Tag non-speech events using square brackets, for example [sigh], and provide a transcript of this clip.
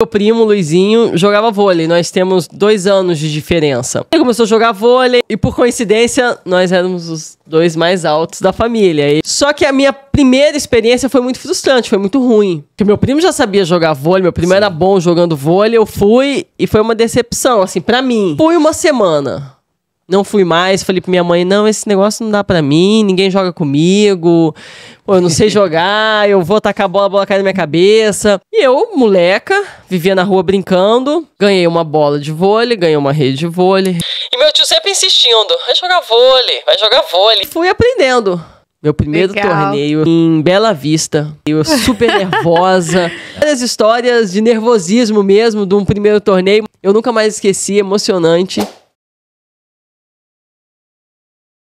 Meu primo, Luizinho, jogava vôlei. Nós temos dois anos de diferença. Ele começou a jogar vôlei e, por coincidência, nós éramos os dois mais altos da família. E... Só que a minha primeira experiência foi muito frustrante, foi muito ruim. Porque meu primo já sabia jogar vôlei, meu primo Sim. era bom jogando vôlei. Eu fui e foi uma decepção, assim, para mim. Fui uma semana. Não fui mais, falei pra minha mãe, não, esse negócio não dá pra mim, ninguém joga comigo, pô, eu não sei [laughs] jogar, eu vou tacar a bola, a bola cai na minha cabeça. E eu, moleca, vivia na rua brincando, ganhei uma bola de vôlei, ganhei uma rede de vôlei. E meu tio sempre insistindo, vai jogar vôlei, vai jogar vôlei. Fui aprendendo. Meu primeiro Legal. torneio em Bela Vista. Eu super nervosa. [laughs] Várias histórias de nervosismo mesmo de um primeiro torneio. Eu nunca mais esqueci, emocionante.